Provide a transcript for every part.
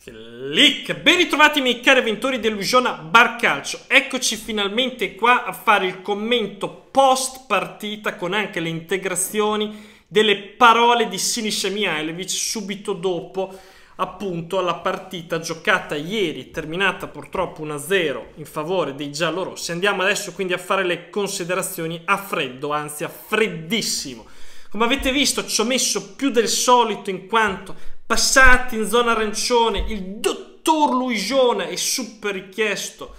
Click. Ben ritrovati miei cari avventori dell'Ugiona Barcalcio. Eccoci finalmente qua a fare il commento post partita con anche le integrazioni delle parole di Sinisa Mihailovic subito dopo appunto alla partita giocata ieri, terminata purtroppo 1-0 in favore dei giallorossi. Andiamo adesso quindi a fare le considerazioni a freddo, anzi a freddissimo. Come avete visto ci ho messo più del solito in quanto passati in zona arancione, il dottor Luigione è super richiesto,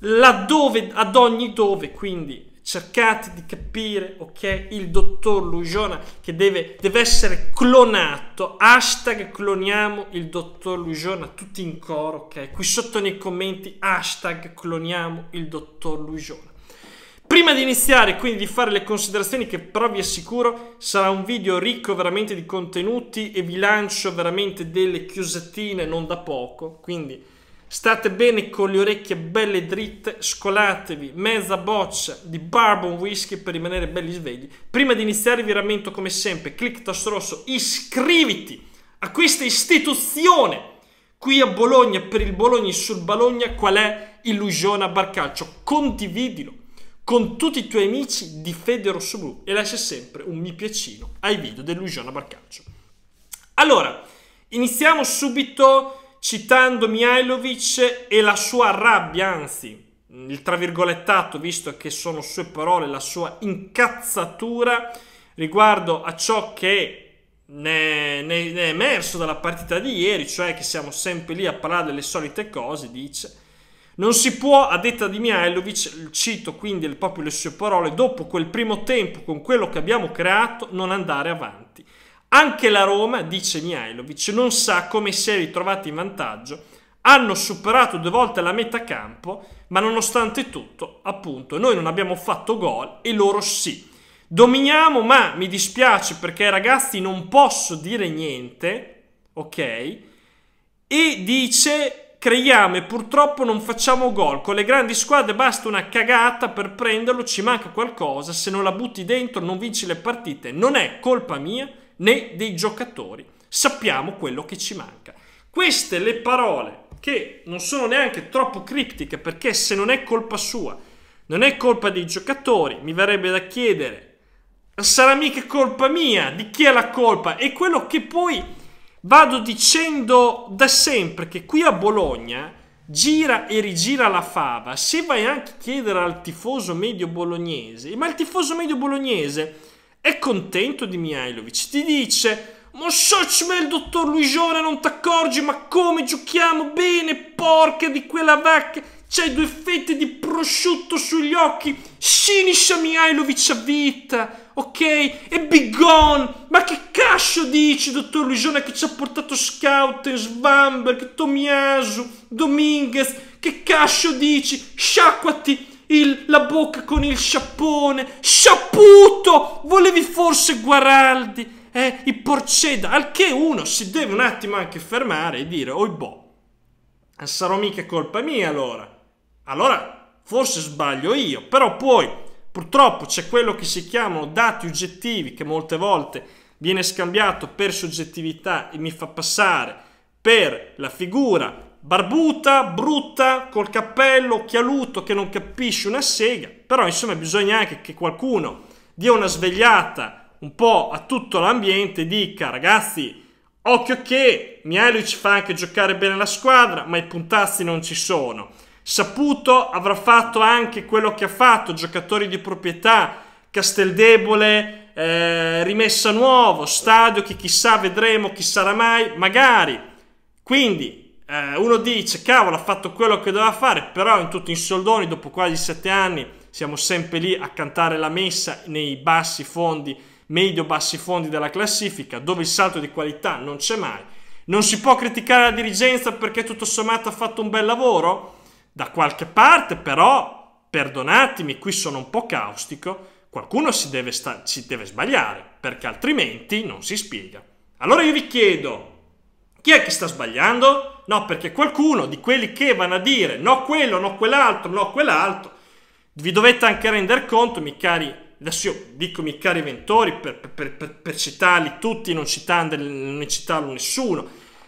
laddove, ad ogni dove, quindi cercate di capire, ok, il dottor Luigione che deve, deve essere clonato, hashtag cloniamo il dottor Luigione, tutti in coro, ok, qui sotto nei commenti, hashtag cloniamo il dottor Luigione. Prima di iniziare quindi di fare le considerazioni che però vi assicuro sarà un video ricco veramente di contenuti e vi lancio veramente delle chiusettine non da poco, quindi state bene con le orecchie belle dritte, scolatevi mezza boccia di bourbon whisky per rimanere belli svegli. Prima di iniziare vi rammento come sempre, clic tasto rosso, iscriviti a questa istituzione qui a Bologna per il Bologna sul Bologna qual è Illusiona Barcaccio, condividilo con tutti i tuoi amici di Fede Rossoblu e lascia sempre un mi piacino ai video dell'Usione Barcaccio. Allora, iniziamo subito citando Mihailovic e la sua rabbia, anzi, il tra virgolettato, visto che sono sue parole, la sua incazzatura riguardo a ciò che ne, ne, ne, è emerso dalla partita di ieri, cioè che siamo sempre lì a parlare delle solite cose, dice non si può, a detta di Mihailovic, cito quindi proprio le sue parole, dopo quel primo tempo con quello che abbiamo creato non andare avanti. Anche la Roma, dice Mihailovic, non sa come si è ritrovata in vantaggio. Hanno superato due volte la metà campo, ma nonostante tutto, appunto, noi non abbiamo fatto gol e loro sì. Dominiamo, ma mi dispiace perché ragazzi non posso dire niente, ok? E dice creiamo e purtroppo non facciamo gol. Con le grandi squadre basta una cagata per prenderlo, ci manca qualcosa, se non la butti dentro non vinci le partite. Non è colpa mia né dei giocatori, sappiamo quello che ci manca. Queste le parole che non sono neanche troppo criptiche perché se non è colpa sua, non è colpa dei giocatori, mi verrebbe da chiedere, sarà mica colpa mia, di chi è la colpa? E quello che poi Vado dicendo da sempre che qui a Bologna gira e rigira la fava. Se vai anche a chiedere al tifoso medio bolognese, ma il tifoso medio bolognese è contento di Mihailovic, ti dice ma Socme, il dottor Luigione, non ti accorgi, Ma come giochiamo bene, porca di quella vacca! C'hai due fette di prosciutto sugli occhi. Shinisha Mihailovic a vita, ok? E Bigon. Ma che cascio dici, dottor Luigione, che ci ha portato Scouten, Svamberg, Tomiasu, Dominguez? Che cascio dici? Sciacquati! Il, la bocca con il sciappone. Sciaputo! Volevi forse Guaraldi? Eh, i porceda, al che uno si deve un attimo anche fermare e dire, oi boh, sarò mica colpa mia allora allora forse sbaglio io, però poi purtroppo c'è quello che si chiamano dati oggettivi che molte volte viene scambiato per soggettività e mi fa passare per la figura barbuta, brutta, col cappello chialuto che non capisce una sega, però insomma bisogna anche che qualcuno dia una svegliata un po' a tutto l'ambiente e dica ragazzi occhio che Mielic fa anche giocare bene la squadra ma i puntazzi non ci sono saputo, avrà fatto anche quello che ha fatto, giocatori di proprietà, Casteldebole, eh, rimessa nuovo, stadio che chissà vedremo, chi sarà mai, magari. Quindi eh, uno dice, cavolo, ha fatto quello che doveva fare, però in tutti i soldoni, dopo quasi sette anni, siamo sempre lì a cantare la messa nei bassi fondi, medio-bassi fondi della classifica, dove il salto di qualità non c'è mai. Non si può criticare la dirigenza perché tutto sommato ha fatto un bel lavoro? da qualche parte, però perdonatemi, qui sono un po' caustico, qualcuno si deve, sta- si deve sbagliare, perché altrimenti non si spiega. Allora io vi chiedo, chi è che sta sbagliando? No, perché qualcuno di quelli che vanno a dire no quello, no quell'altro, no quell'altro, vi dovete anche rendere conto, miei cari, adesso io dico miei cari inventori, per, per, per, per citarli tutti, non, citando, non citarlo nessuno,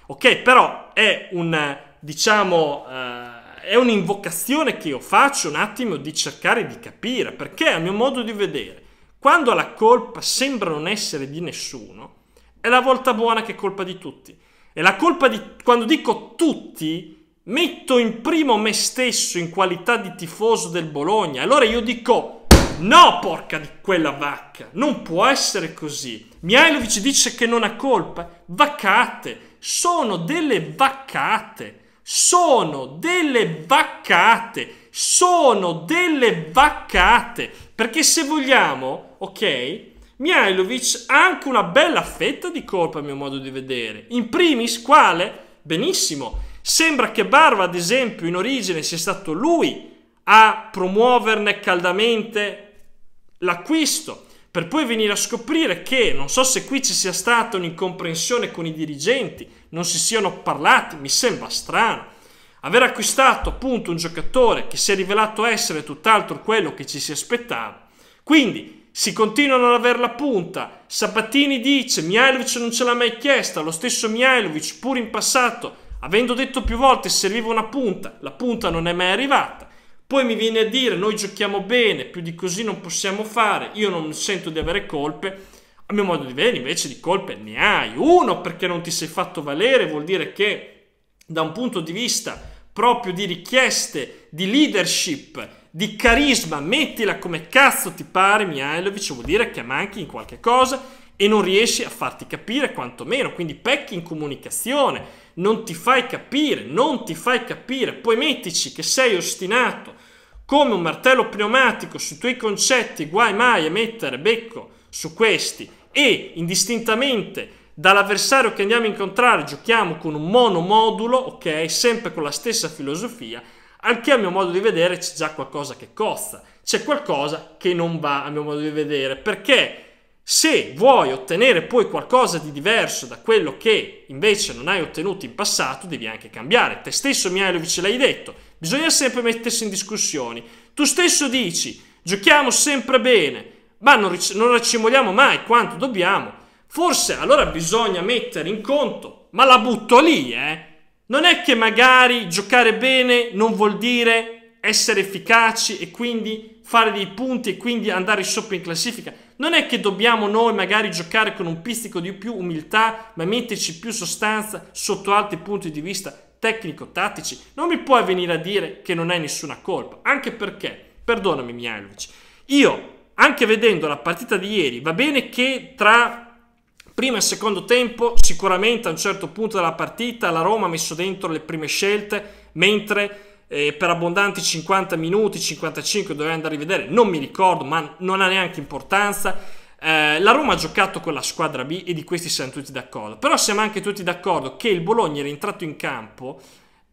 ok? Però è un, diciamo... Eh, è un'invocazione che io faccio un attimo di cercare di capire, perché a mio modo di vedere, quando la colpa sembra non essere di nessuno, è la volta buona che è colpa di tutti. E la colpa di... quando dico tutti, metto in primo me stesso in qualità di tifoso del Bologna. Allora io dico, no porca di quella vacca, non può essere così. Mihailovic dice che non ha colpa. Vaccate, sono delle vaccate sono delle vaccate, sono delle vaccate, perché se vogliamo, ok, Mihailovic ha anche una bella fetta di colpa a mio modo di vedere, in primis quale? Benissimo, sembra che Barba ad esempio in origine sia stato lui a promuoverne caldamente l'acquisto per poi venire a scoprire che non so se qui ci sia stata un'incomprensione con i dirigenti non si siano parlati, mi sembra strano. Aver acquistato appunto un giocatore che si è rivelato essere tutt'altro quello che ci si aspettava. Quindi si continuano ad avere la punta. Sabatini dice Mihailovic non ce l'ha mai chiesta, lo stesso Mihailovic pur in passato avendo detto più volte serviva una punta, la punta non è mai arrivata. Poi mi viene a dire noi giochiamo bene, più di così non possiamo fare, io non sento di avere colpe a mio modo di vedere, invece, di colpe ne hai. Uno, perché non ti sei fatto valere, vuol dire che da un punto di vista proprio di richieste, di leadership, di carisma, mettila come cazzo ti pare, Mihailovic, vuol dire che manchi in qualche cosa e non riesci a farti capire quantomeno, quindi pecchi in comunicazione, non ti fai capire, non ti fai capire, poi mettici che sei ostinato come un martello pneumatico sui tuoi concetti, guai mai a mettere becco su questi e indistintamente dall'avversario che andiamo a incontrare giochiamo con un monomodulo, ok, sempre con la stessa filosofia, anche a mio modo di vedere c'è già qualcosa che cozza, c'è qualcosa che non va a mio modo di vedere, perché se vuoi ottenere poi qualcosa di diverso da quello che invece non hai ottenuto in passato, devi anche cambiare. Te stesso Mihailovic l'hai detto, bisogna sempre mettersi in discussioni. Tu stesso dici, giochiamo sempre bene, ma non, non raccimoliamo mai quanto dobbiamo. Forse allora bisogna mettere in conto, ma la butto lì, eh. Non è che magari giocare bene non vuol dire essere efficaci e quindi fare dei punti e quindi andare sopra in classifica. Non è che dobbiamo noi magari giocare con un pizzico di più umiltà, ma metterci più sostanza sotto altri punti di vista tecnico-tattici. Non mi puoi venire a dire che non hai nessuna colpa, anche perché, perdonami Mialovic, io anche vedendo la partita di ieri, va bene che tra primo e secondo tempo sicuramente a un certo punto della partita la Roma ha messo dentro le prime scelte, mentre eh, per abbondanti 50 minuti, 55 dovrei andare a rivedere, non mi ricordo, ma non ha neanche importanza. Eh, la Roma ha giocato con la squadra B e di questi siamo tutti d'accordo. Però siamo anche tutti d'accordo che il Bologna era entrato in campo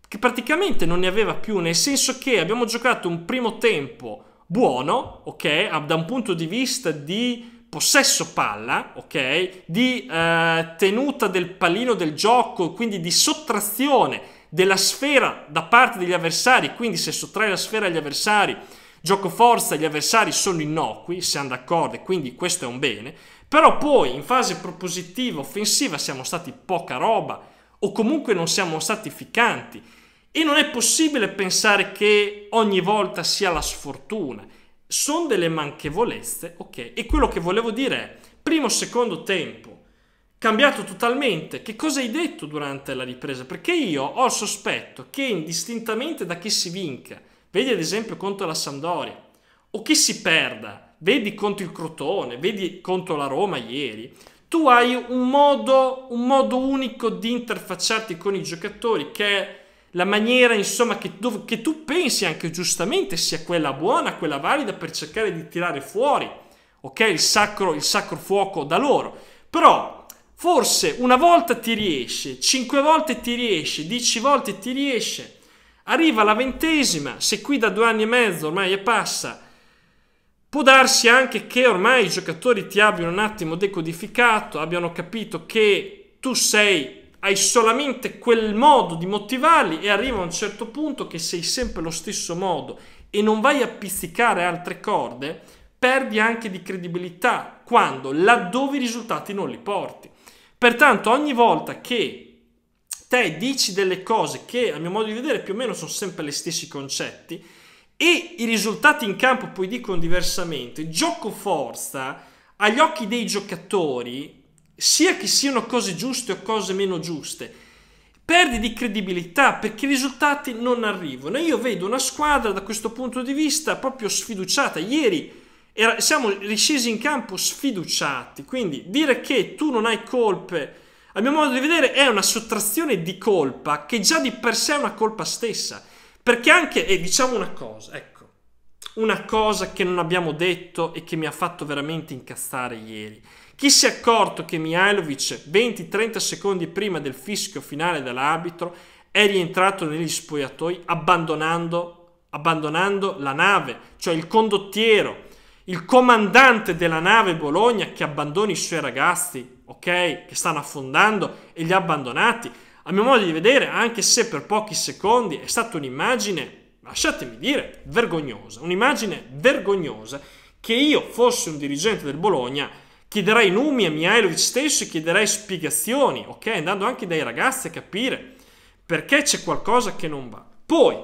che praticamente non ne aveva più, nel senso che abbiamo giocato un primo tempo buono, ok? Ah, da un punto di vista di possesso palla, ok? Di eh, tenuta del pallino del gioco, quindi di sottrazione della sfera da parte degli avversari, quindi se sottrai la sfera agli avversari, gioco forza, gli avversari sono innocui, siamo d'accordo, e quindi questo è un bene, però poi in fase propositiva, offensiva, siamo stati poca roba, o comunque non siamo stati ficcanti, e non è possibile pensare che ogni volta sia la sfortuna. Sono delle manchevolezze, ok? E quello che volevo dire è, primo, secondo tempo, cambiato totalmente, che cosa hai detto durante la ripresa? Perché io ho il sospetto che indistintamente da chi si vinca, vedi ad esempio contro la Sampdoria, o chi si perda, vedi contro il Crotone, vedi contro la Roma ieri, tu hai un modo, un modo unico di interfacciarti con i giocatori che è la maniera insomma che, dove, che, tu pensi anche giustamente sia quella buona, quella valida per cercare di tirare fuori, ok, il sacro, il sacro fuoco da loro. Però forse una volta ti riesce, cinque volte ti riesce, dieci volte ti riesce, arriva la ventesima, se qui da due anni e mezzo ormai è passa, può darsi anche che ormai i giocatori ti abbiano un attimo decodificato, abbiano capito che tu sei hai solamente quel modo di motivarli e arriva a un certo punto che sei sempre lo stesso modo e non vai a pizzicare altre corde, perdi anche di credibilità quando laddove i risultati non li porti. Pertanto ogni volta che te dici delle cose che a mio modo di vedere più o meno sono sempre gli stessi concetti e i risultati in campo poi dicono diversamente, gioco forza agli occhi dei giocatori sia che siano cose giuste o cose meno giuste. Perdi di credibilità perché i risultati non arrivano. Io vedo una squadra da questo punto di vista proprio sfiduciata. Ieri era, siamo riscesi in campo sfiduciati, quindi dire che tu non hai colpe, a mio modo di vedere, è una sottrazione di colpa che già di per sé è una colpa stessa. Perché anche, e diciamo una cosa, ecco, una cosa che non abbiamo detto e che mi ha fatto veramente incazzare ieri. Chi si è accorto che Mihailovic 20-30 secondi prima del fischio finale dell'arbitro, è rientrato negli spogliatoi abbandonando, abbandonando la nave, cioè il condottiero, il comandante della nave Bologna che abbandona i suoi ragazzi, ok? Che stanno affondando e li ha abbandonati. A mio modo di vedere, anche se per pochi secondi, è stata un'immagine, lasciatemi dire, vergognosa. Un'immagine vergognosa che io fossi un dirigente del Bologna Chiederai nomi a Mihailovic stesso e chiederai spiegazioni, ok? Andando anche dai ragazzi a capire perché c'è qualcosa che non va. Poi,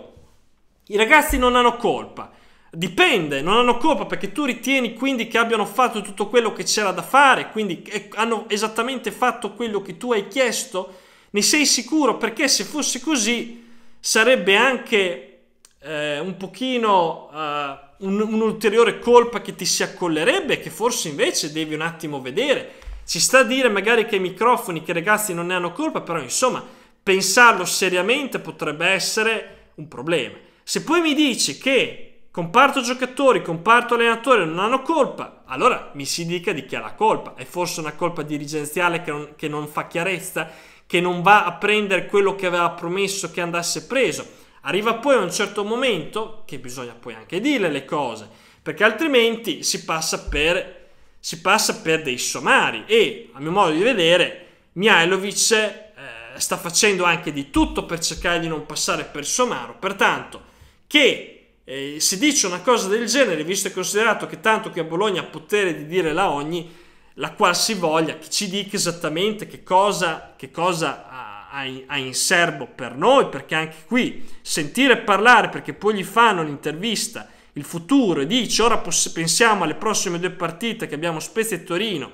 i ragazzi non hanno colpa. Dipende, non hanno colpa perché tu ritieni quindi che abbiano fatto tutto quello che c'era da fare, quindi hanno esattamente fatto quello che tu hai chiesto? Ne sei sicuro? Perché se fosse così sarebbe anche eh, un pochino eh, un, un'ulteriore colpa che ti si accollerebbe, che forse invece devi un attimo vedere. Ci sta a dire magari che i microfoni, che i ragazzi non ne hanno colpa, però insomma, pensarlo seriamente potrebbe essere un problema. Se poi mi dici che comparto giocatori, comparto allenatori non hanno colpa, allora mi si dica di chi ha la colpa. È forse una colpa dirigenziale che non, che non fa chiarezza, che non va a prendere quello che aveva promesso che andasse preso Arriva poi a un certo momento che bisogna poi anche dire le cose, perché altrimenti si passa per, si passa per dei somari e, a mio modo di vedere, Mihailovic eh, sta facendo anche di tutto per cercare di non passare per somaro. Pertanto, che eh, si dice una cosa del genere, visto e considerato che tanto che a Bologna ha potere di dire la ogni, la qual si voglia, che ci dica esattamente che cosa, che cosa ha in, serbo per noi, perché anche qui sentire parlare, perché poi gli fanno l'intervista, il futuro e dice ora pensiamo alle prossime due partite che abbiamo Spezia e Torino,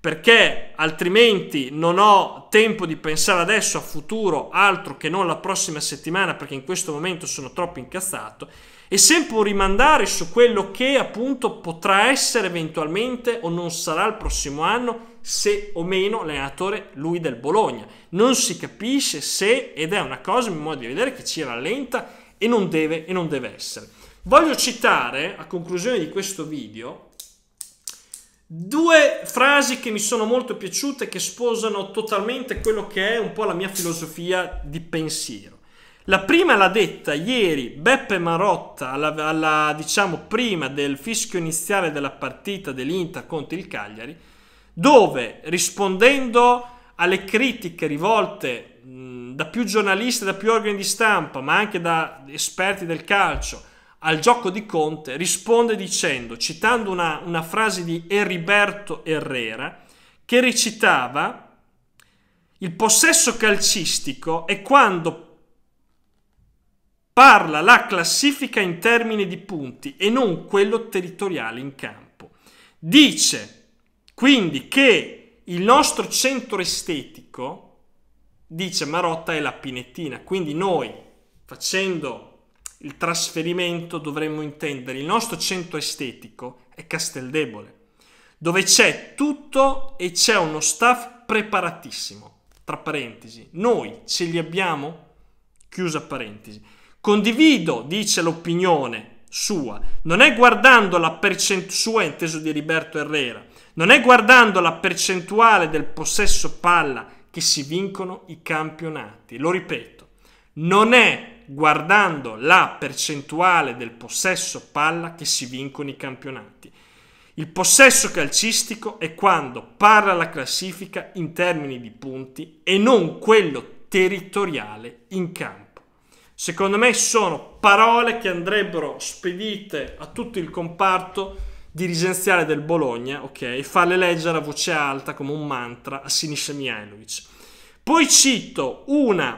perché altrimenti non ho tempo di pensare adesso a futuro altro che non la prossima settimana perché in questo momento sono troppo incazzato e sempre un rimandare su quello che appunto potrà essere eventualmente o non sarà il prossimo anno se o meno l'allenatore lui del Bologna. Non si capisce se, ed è una cosa, in modo di vedere, che ci rallenta e non deve, e non deve essere. Voglio citare, a conclusione di questo video, due frasi che mi sono molto piaciute, che sposano totalmente quello che è un po' la mia filosofia di pensiero. La prima l'ha detta ieri Beppe Marotta, alla, alla, diciamo prima del fischio iniziale della partita dell'Inter contro il Cagliari, dove rispondendo alle critiche rivolte mh, da più giornalisti, da più organi di stampa, ma anche da esperti del calcio, al gioco di Conte, risponde dicendo, citando una, una frase di Heriberto Herrera, che recitava, il possesso calcistico è quando parla la classifica in termini di punti e non quello territoriale in campo. Dice quindi che il nostro centro estetico, dice Marotta, è la pinettina. Quindi noi, facendo il trasferimento, dovremmo intendere il nostro centro estetico è Casteldebole, dove c'è tutto e c'è uno staff preparatissimo. Tra parentesi, noi ce li abbiamo? Chiusa parentesi. Condivido, dice l'opinione sua, non è guardando la percentuale, sua inteso di Riberto Herrera, non è guardando la percentuale del possesso palla che si vincono i campionati. Lo ripeto, non è guardando la percentuale del possesso palla che si vincono i campionati. Il possesso calcistico è quando parla la classifica in termini di punti e non quello territoriale in campo. Secondo me sono parole che andrebbero spedite a tutto il comparto dirigenziale del Bologna, ok, farle leggere a voce alta come un mantra a Sinisce Mihailovic. Poi cito una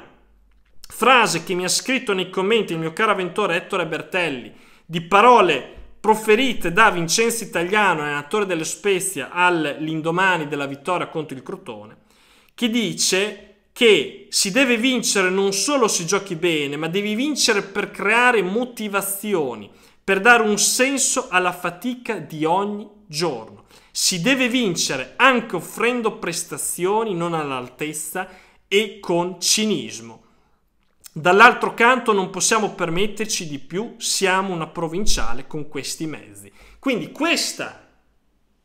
frase che mi ha scritto nei commenti il mio caro avventore Ettore Bertelli, di parole proferite da Vincenzo Italiano, allenatore delle Spezia, all'indomani della vittoria contro il Crotone, che dice che si deve vincere non solo se giochi bene, ma devi vincere per creare motivazioni, per dare un senso alla fatica di ogni giorno. Si deve vincere anche offrendo prestazioni non all'altezza e con cinismo. Dall'altro canto non possiamo permetterci di più, siamo una provinciale con questi mezzi. Quindi questo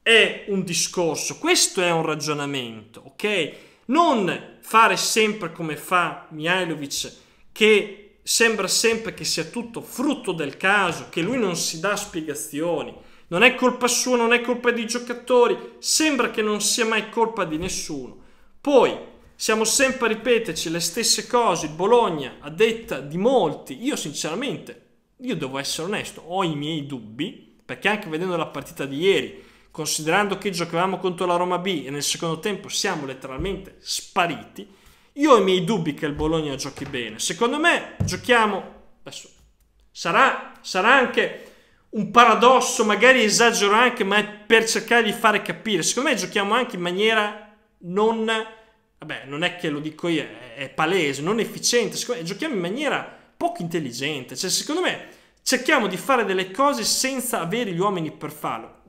è un discorso, questo è un ragionamento, ok? Non fare sempre come fa Mihailovic che sembra sempre che sia tutto frutto del caso, che lui non si dà spiegazioni, non è colpa sua, non è colpa dei giocatori, sembra che non sia mai colpa di nessuno. Poi siamo sempre a ripeterci le stesse cose, Bologna a detta di molti, io sinceramente, io devo essere onesto, ho i miei dubbi, perché anche vedendo la partita di ieri, considerando che giocavamo contro la Roma B e nel secondo tempo siamo letteralmente spariti, io ho i miei dubbi che il Bologna giochi bene. Secondo me giochiamo... Adesso, sarà, sarà anche un paradosso, magari esagero anche, ma è per cercare di fare capire. Secondo me giochiamo anche in maniera non... Vabbè, non è che lo dico io, è, palese, non efficiente. Secondo me giochiamo in maniera poco intelligente. Cioè, secondo me cerchiamo di fare delle cose senza avere gli uomini per farlo.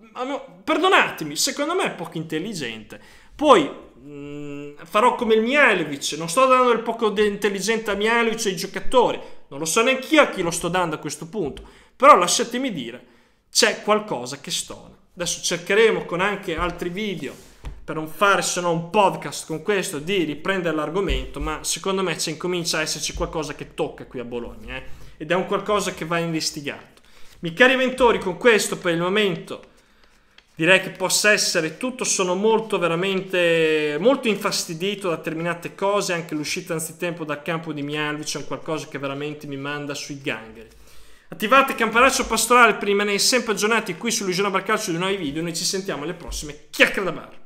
Perdonatemi, secondo me è poco intelligente. Poi Mm, farò come il Mialovic, non sto dando il poco intelligente a Mialovic ai giocatori, non lo so neanche io a chi lo sto dando a questo punto, però lasciatemi dire, c'è qualcosa che stona. Adesso cercheremo con anche altri video, per non fare se no un podcast con questo, di riprendere l'argomento, ma secondo me c'è incomincia a esserci qualcosa che tocca qui a Bologna, eh? ed è un qualcosa che va investigato. Mi cari ventori, con questo per il momento direi che possa essere tutto. Sono molto veramente molto infastidito da determinate cose. Anche l'uscita anzitempo dal campo di Mialovic è qualcosa che veramente mi manda sui gangheri. Attivate campanaccio pastorale per rimanere sempre aggiornati qui su Luciano Barcalcio di nuovi video. Noi ci sentiamo alle prossime chiacchiere da bar.